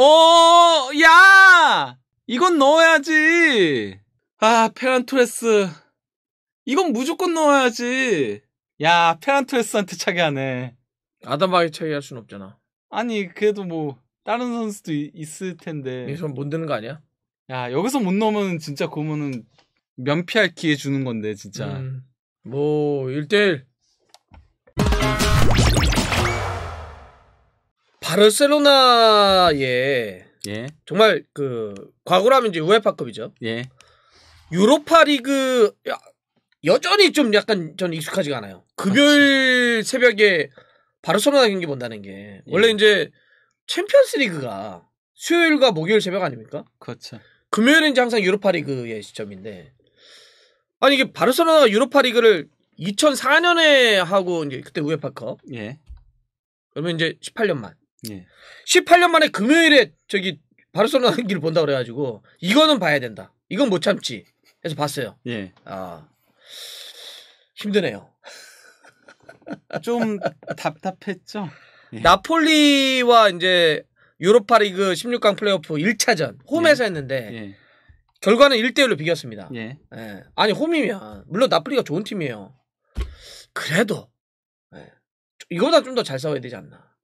어, 야! 이건 넣어야지. 아, 페란토레스. 이건 무조건 넣어야지. 야, 페란토레스한테 차게 하네. 아담하게 차게 할 순 없잖아. 아니, 그래도 뭐, 다른 선수도 이, 있을 텐데. 여기서 못 드는 거 아니야? 야, 여기서 못 넣으면 진짜 고모는 면피할 기회 주는 건데, 진짜. 음, 뭐, 1대1. 바르셀로나의 예. 정말 그 과거라면 이제 우에파급이죠. 예. 유로파 리그 여전히 좀 약간 전 익숙하지가 않아요. 금요일 맞지. 그렇죠. 새벽에 바르셀로나 경기 본다는 게 예. 원래 이제 챔피언스 리그가 수요일과 목요일 새벽 아닙니까? 그렇죠. 금요일은 이제 항상 유로파 리그의 시점인데 아니 이게 바르셀로나 유로파 리그를 2004년에 하고 이제 그때 우에파컵 예. 그러면 이제 18년만 예. 18년 만에 금요일에 저기 바르셀로나 경기를 본다 그래가지고 이거는 봐야 된다. 이건 못 참지. 해서 봤어요. 예. 아 힘드네요. 좀 답답했죠. 예. 나폴리와 이제 유로파리그 16강 플레이오프 1차전 홈에서 예. 했는데 예. 결과는 1대1로 비겼습니다. 예. 예. 아니 홈이면 물론 나폴리가 좋은 팀이에요. 그래도 예. 이거보다 좀 더 잘 싸워야 되지 않나.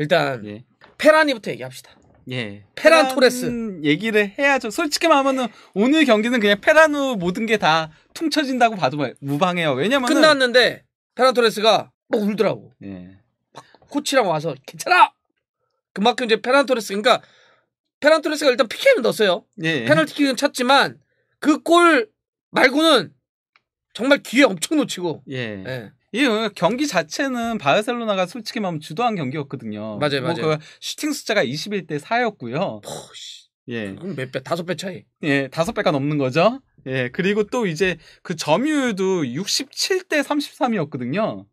일단 예. 페라니부터 얘기합시다. 예. 페란, 토레스 얘기를 해야죠. 솔직히 말하면 오늘 경기는 그냥 페란으 모든 게 다 퉁쳐진다고 봐도 무방해요. 왜냐면 끝났는데 페란 토레스가 막 울더라고. 예. 막 코치랑 와서 괜찮아. 그만큼 이제 페란 토레스 그러니까 페란 토레스가 일단 PK는 넣었어요. 예. 페널티킥은 찼지만 그 골 말고는 정말 기회 엄청 놓치고. 예. 예. 이 경기 자체는 바르셀로나가 솔직히 말하면 주도한 경기였거든요. 맞아요, 뭐 맞아요. 그 슈팅 숫자가 21대 4였고요. 포시. 예. 그럼 몇 배? 다섯 배 차이. 예, 다섯 배가 넘는 거죠. 예, 그리고 또 이제 그 점유율도 67대 33이었거든요.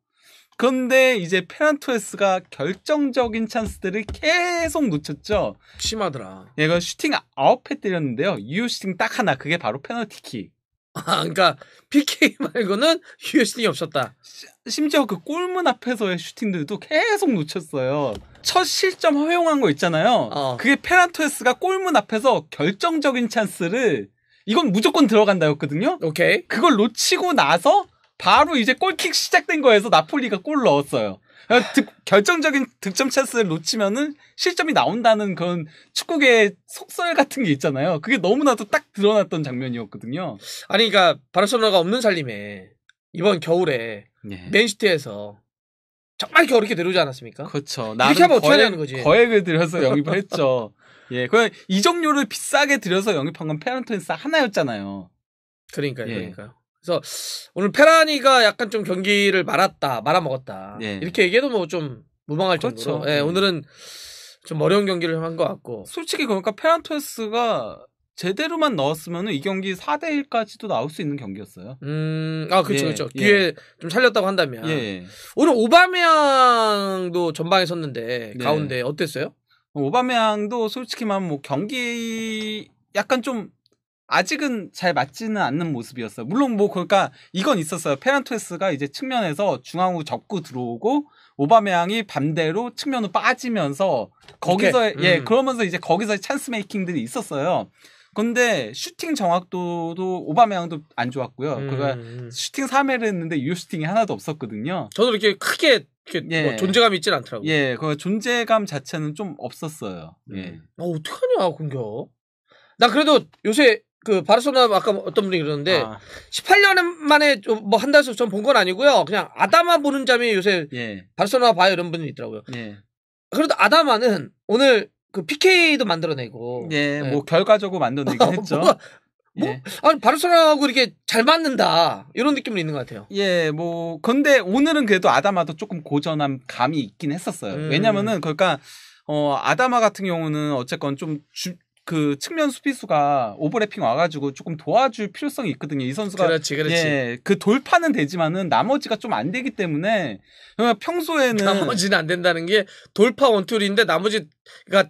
그런데 이제 페란토에스가 결정적인 찬스들을 계속 놓쳤죠. 심하더라. 얘가 예, 그 슈팅 9회 때렸는데요. 유효 슈팅 딱 하나. 그게 바로 페널티킥. 아, 그러니까 PK 말고는 USD이 없었다. 시, 심지어 그 골문 앞에서의 슈팅들도 계속 놓쳤어요. 첫 실점 허용한 거 있잖아요. 어. 그게 페란토스가 골문 앞에서 결정적인 찬스를 이건 무조건 들어간다였거든요. 오케이. 그걸 놓치고 나서 바로 이제 골킥 시작된 거에서 나폴리가 골 넣었어요. 아, 득, 결정적인 득점 찬스를 놓치면은 실점이 나온다는 그런 축구계의 속설 같은 게 있잖아요. 그게 너무나도 딱 드러났던 장면이었거든요. 아니, 그러니까 바르셀로나가 없는 살림에 이번 겨울에 네. 맨시티에서 정말 겨울게 이렇 내려오지 않았습니까? 그렇죠. 이렇게 하면 어떻게 하는 거지? 거액을 들여서 영입을 했죠. 예, 그이종료를 비싸게 들여서 영입한 건 페란토니스 하나였잖아요. 그러니까요, 예. 그러니까 요 그래서 오늘 페라니가 약간 좀 경기를 말았다, 말아먹었다. 네. 이렇게 얘기해도 뭐 좀 무방할 그렇죠. 정도로. 예, 네, 오늘은 좀 어려운 경기를 한 것 같고. 솔직히 그러니까 페란토스가 제대로만 넣었으면 이 경기 4대 1까지도 나올 수 있는 경기였어요. 음, 아 그렇죠, 예, 그렇죠. 예. 기회 좀 살렸다고 한다면 예. 오늘 오바메양도 전방에 섰는데 네. 가운데 어땠어요? 오바메양도 솔직히만 뭐 경기 약간 좀 아직은 잘 맞지는 않는 모습이었어요. 물론 뭐 그러니까 이건 있었어요. 페란토스가 이제 측면에서 중앙으로 접고 들어오고 오바메양이 반대로 측면으로 빠지면서 거기서 예, 음. 예 그러면서 이제 거기서 찬스 메이킹들이 있었어요. 근데 슈팅 정확도도 오바메양도 안 좋았고요. 음. 그까 그러니까 음. 슈팅 3회를 했는데 유효 슈팅이 하나도 없었거든요. 저도 이렇게 크게 이렇게 예. 뭐 존재감이 있진 않더라고요. 예, 그 존재감 자체는 좀 없었어요. 예. 음. 예. 아, 어떡하냐, 공격. 나 그래도 요새 그바르소나 아까 어떤 분이 그러는데 아. 18년 만에 뭐한 달씩 전 본 건 아니고요. 그냥 아담아 보는 잠이 요새 예. 바르소나 봐요 이런 분이 있더라고요. 예. 그래도 아담아는 오늘 그 PK도 만들어내고 예, 네. 뭐 결과적으로 만들어내긴 뭐, 했죠. 뭐, 예. 뭐? 아니 바르소나하고 이렇게 잘 맞는다 이런 느낌은 있는 것 같아요. 예, 뭐 근데 오늘은 그래도 아담아도 조금 고전한 감이 있긴 했었어요. 음. 왜냐면은 그러니까 어 아담아 같은 경우는 어쨌건 좀 주, 그 측면 수비수가 오버래핑 와가지고 조금 도와줄 필요성이 있거든요. 이 선수가 그렇지, 그렇지. 예, 그 돌파는 되지만은 나머지가 좀 안 되기 때문에 평소에는 나머지는 안 된다는 게 돌파 원툴인데 나머지가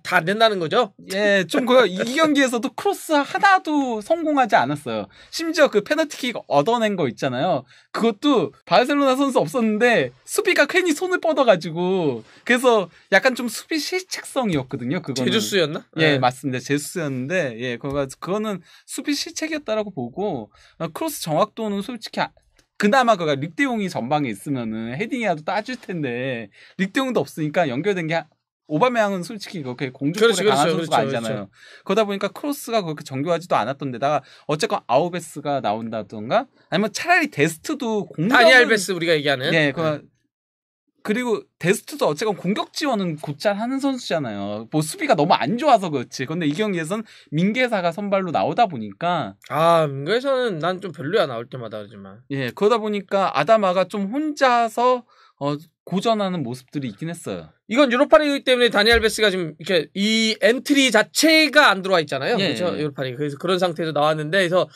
다 안 된다는 거죠. 예, 좀 그 이 경기에서도 크로스 하나도 성공하지 않았어요. 심지어 그 페널티킥 얻어낸 거 있잖아요. 그것도 바르셀로나 선수 없었는데 수비가 괜히 손을 뻗어가지고 그래서 약간 좀 수비 실책성이었거든요. 그거 제주수였나 예, 네. 맞습니다. 제주 뉴스였는데 예 그거가 그거는 수비 실책이었다라고 보고 어, 크로스 정확도는 솔직히 아, 그나마 그가 릭대용이 전방에 있으면은 헤딩이라도 따질 텐데 릭대용도 없으니까 연결된 게 오바메양은 솔직히 그렇게 공격골에 그렇죠, 그렇죠, 강한 그렇죠, 선수가 그렇죠, 아니잖아요. 그렇죠. 그러다 보니까 크로스가 그렇게 정교하지도 않았던 데다가 어쨌건 아우베스가 나온다던가 아니면 차라리 데스트도 공격 다니 알베스 우리가 얘기하는 예, 그 음. 그리고 데스트도 어쨌건 공격 지원은 곧잘 하는 선수잖아요. 뭐 수비가 너무 안 좋아서 그렇지. 근데 이 경기에선 민계사가 선발로 나오다 보니까 아 민계사는 난 좀 별로야 나올 때마다 그러지만예 그러다 보니까 아다마가 좀 혼자서 어, 고전하는 모습들이 있긴 했어요. 이건 유로파리그 때문에 다니엘 베스가 지금 이렇게 이 엔트리 자체가 안 들어와 있잖아요. 예, 그렇죠? 예. 유로파리그. 그래서 그런 상태에서 나왔는데 그래서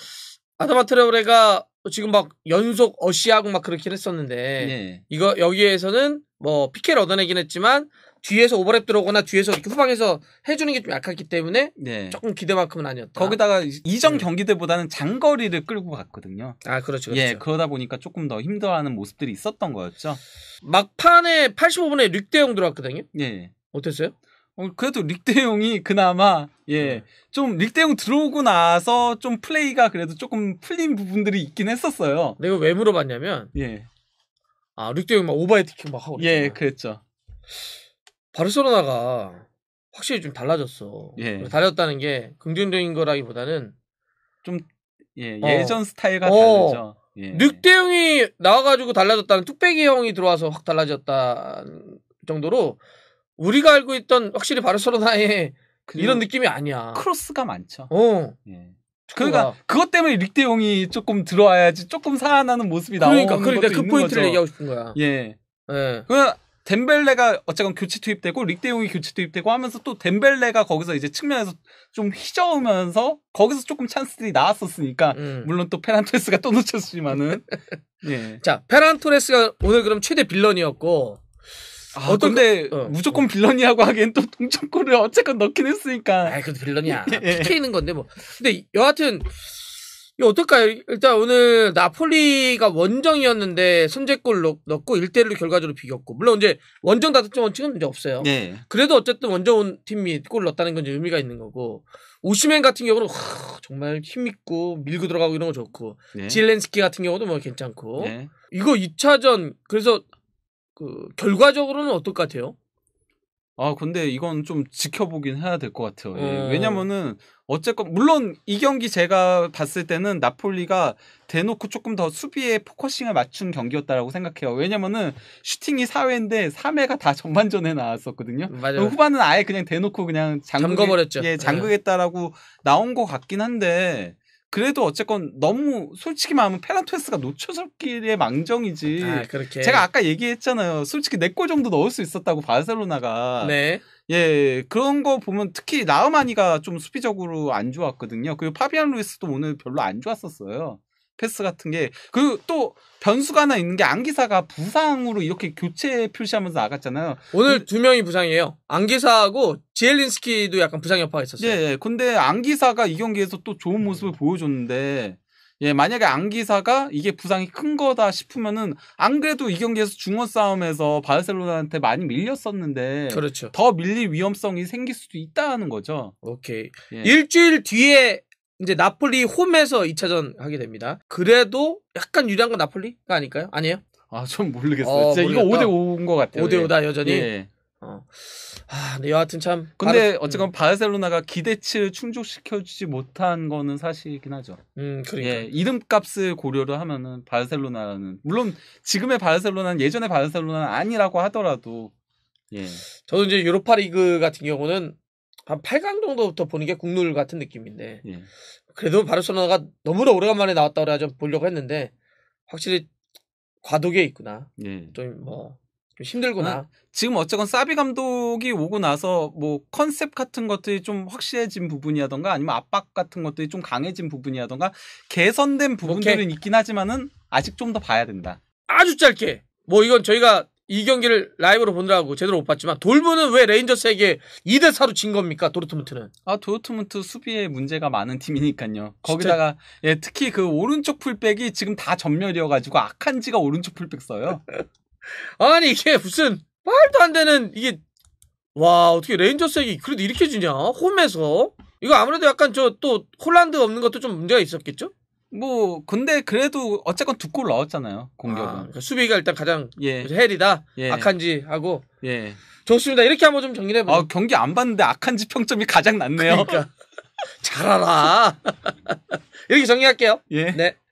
아타바트레 오레가 지금 막 연속 어시하고 막 그렇긴 했었는데 네. 이거 여기에서는 뭐피켓를 얻어내긴 했지만 뒤에서 오버랩 들어오거나 뒤에서 이렇게 후방에서 해주는 게 좀 약했기 때문에 네. 조금 기대만큼은 아니었다. 거기다가 그 이전 경기들보다는 장거리를 끌고 갔거든요. 아 그렇죠, 예, 그렇죠. 예 그러다 보니까 조금 더 힘들어하는 모습들이 있었던 거였죠. 막판에 85분에 6대용 들어왔거든요. 예. 어땠어요? 어, 그래도 릭대용이 그나마 예좀 네. 릭대용 들어오고 나서 좀 플레이가 그래도 조금 풀린 부분들이 있긴 했었어요. 내가 왜 물어봤냐면 예. 아 릭대용 막오버헤티킥막 하고 그랬예 그랬죠. 바르셀로나가 확실히 좀 달라졌어. 예. 달라졌다는 게 긍정적인 거라기보다는 좀 예, 어. 예전 어. 스타일과 다르죠. 어. 예. 늑대형이 나와가지고 달라졌다는 뚝배기 형이 들어와서 확달라졌다 정도로 우리가 알고 있던 확실히 바르셀로나의 그 이런 느낌이 아니야. 크로스가 많죠. 어. 예. 그러니까 와 그것 때문에 릭대용이 조금 들어와야지 조금 살아나는 모습이 나오는 그러니까 그러니까 그 포인트를 거죠. 얘기하고 싶은 거야. 예. 예. 그냥 덴벨레가 어쨌건 교체 투입되고 릭대용이 교체 투입되고 하면서 또 덴벨레가 거기서 이제 측면에서 좀 휘저으면서 거기서 조금 찬스들이 나왔었으니까 음. 물론 또 페란토레스가 또 놓쳤지만은 예. 자 페란토레스가 오늘 그럼 최대 빌런이었고 아, 어떤 데 어. 무조건 빌런이라고 하기엔 또 동점골을 어쨌건 넣긴 했으니까. 아, 그래도 빌런이야. PK는 예. 건데 뭐. 근데 여하튼 이 어떨까요? 일단 오늘 나폴리가 원정이었는데 선제골 넣고 1대1로 결과적으로 비겼고 물론 이제 원정 다득점 원칙은 이제 없어요. 네. 그래도 어쨌든 원정 팀이 골 넣었다는 건 이제 의미가 있는 거고 오시맨 같은 경우는 하, 정말 힘 있고 밀고 들어가고 이런 거 좋고 네. 질렌스키 같은 경우도 뭐 괜찮고 네. 이거 2차전 그래서 그 결과적으로는 어떨 것 같아요? 아 근데 이건 좀 지켜보긴 해야 될 것 같아요. 예. 어. 왜냐면은 어쨌건 물론 이 경기 제가 봤을 때는 나폴리가 대놓고 조금 더 수비에 포커싱을 맞춘 경기였다라고 생각해요. 왜냐면은 슈팅이 4회인데 3회가 다 전반전에 나왔었거든요. 맞아요. 후반은 아예 그냥 대놓고 그냥 잠그 잠궈버렸죠. 예, 예. 잠그겠다라고 예. 나온 것 같긴 한데 그래도 어쨌건 너무 솔직히 말하면 페란토스가 놓쳐석끼리 망정이지. 아, 그렇게. 제가 아까 얘기했잖아요. 솔직히 내골 네 정도 넣을 수 있었다고 바르셀로나가. 네. 예, 그런 거 보면 특히 나우마니가 좀 수비적으로 안 좋았거든요. 그리고 파비안 루이스도 오늘 별로 안 좋았었어요. 패스 같은 게 그 또 변수가 하나 있는 게 안기사가 부상으로 이렇게 교체 표시하면서 나갔잖아요. 오늘 두 명이 부상이에요. 안기사하고 지엘린스키도 약간 부상 여파가 있었어요. 예, 예. 근데 안기사가 이 경기에서 또 좋은 음. 모습을 보여줬는데 예, 만약에 안기사가 이게 부상이 큰 거다 싶으면은 안 그래도 이 경기에서 중원 싸움에서 바르셀로나한테 많이 밀렸었는데 그렇죠. 더 밀릴 위험성이 생길 수도 있다는 거죠. 오케이. 예. 일주일 뒤에 이제 나폴리 홈에서 2차전 하게 됩니다. 그래도 약간 유리한 건 나폴리가 아닐까요? 아니에요? 아, 전 모르겠어요. 어, 이거 5대 5인 것 같아요. 5대 5다 여전히. 예. 예. 어. 아, 근데 여하튼 참. 근데 바르... 음. 어쨌건 바르셀로나가 기대치를 충족시켜주지 못한 거는 사실이긴 하죠. 음, 그러니까. 예, 이름값을 고려를 하면은 바르셀로나는 물론 지금의 바르셀로나는 예전의 바르셀로나는 아니라고 하더라도. 예. 저는 이제 유로파리그 같은 경우는 한 8강 정도부터 보는 게 국룰 같은 느낌인데 예. 그래도 바르셀로나가 너무나 오래간만에 나왔다 그래 좀 보려고 했는데 확실히 과도기에 있구나. 예. 좀뭐 좀 힘들구나. 아, 지금 어쨌건 사비 감독이 오고 나서 뭐 컨셉 같은 것들이 좀 확실해진 부분이라던가 아니면 압박 같은 것들이 좀 강해진 부분이라던가 개선된 부분들은 오케이. 있긴 하지만은 아직 좀 더 봐야 된다. 아주 짧게. 뭐 이건 저희가 이 경기를 라이브로 보느라고 제대로 못 봤지만 돌문는왜 레인저스에게 2대 4로 진 겁니까? 도르트문트는. 아, 도르트문트 수비에 문제가 많은 팀이니까요. 거기다가 예, 특히 그 오른쪽 풀백이 지금 다 전멸이어 가지고 악한지가 오른쪽 풀백 써요. 아니, 이게 무슨 말도 안 되는 이게 와, 어떻게 레인저스에게 그래도 이렇게 지냐? 홈에서. 이거 아무래도 약간 저 또 홀란드 없는 것도 좀 문제가 있었겠죠? 뭐 근데 그래도 어쨌건 두 골 넣었잖아요 공격은 아, 그러니까 수비가 일단 가장 예. 헬이다 예. 악한지 하고 예. 좋습니다 이렇게 한번 좀 정리해 보죠 아, 경기 안 봤는데 악한지 평점이 가장 낮네요 그러니까. 잘 알아 이렇게 정리할게요 예. 네.